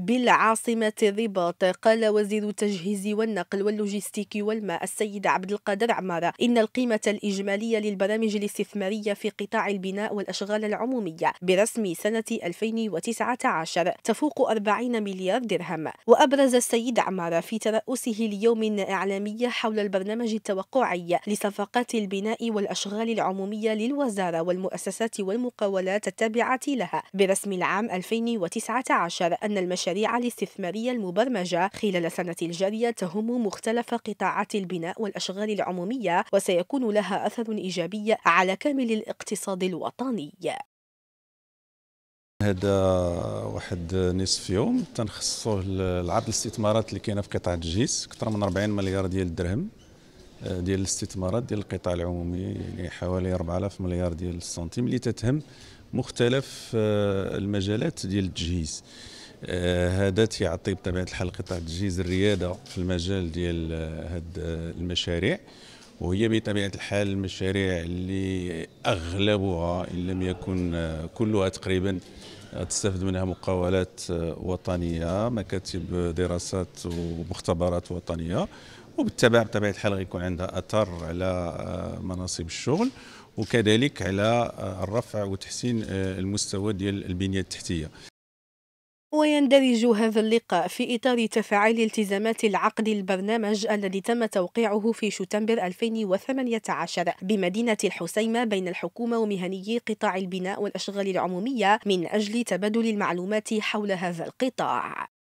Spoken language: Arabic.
بالعاصمة الرباط قال وزير التجهيز والنقل واللوجستيك والماء السيد عبد القادر عمارة إن القيمة الإجمالية للبرامج الاستثمارية في قطاع البناء والأشغال العمومية برسم سنة 2019 تفوق 40 مليار درهم وأبرز السيد عمارة في ترأسه ليوم إعلامي حول البرنامج التوقعي لصفقات البناء والأشغال العمومية للوزارة والمؤسسات والمقاولات التابعة لها برسم العام 2019 أن المشاريع المشاريع الاستثمارية المبرمجة خلال السنة الجارية تهم مختلف قطاعات البناء والأشغال العمومية وسيكون لها أثر إيجابي على كامل الاقتصاد الوطني هذا واحد نصف يوم تنخصصوه لعرض الاستثمارات اللي كاينه في قطاع الجيس اكثر من 40 مليار ديال الدرهم آه، ديال الاستثمارات ديال القطاع العمومي يعني حوالي 4000 مليار ديال السنتيم اللي تتهم مختلف آه، المجالات ديال التجهيز آه، هذا تيعطي بطبيعه الحال قطاع تجهيز الرياده في المجال ديال آه، هاد آه، المشاريع وهي بطبيعه الحال المشاريع اللي اغلبها ان لم يكن كلها تقريبا تستفد منها مقاولات وطنيه مكاتب دراسات ومختبرات وطنيه وبالتبع بطبيعه الحال غيكون عندها اثر على مناصب الشغل وكذلك على الرفع وتحسين المستوى ديال البنيه التحتيه ويندرج هذا اللقاء في إطار تفعيل التزامات العقد البرنامج الذي تم توقيعه في شتنبر 2018 بمدينة الحسيمة بين الحكومة ومهنيي قطاع البناء والأشغال العمومية من أجل تبادل المعلومات حول هذا القطاع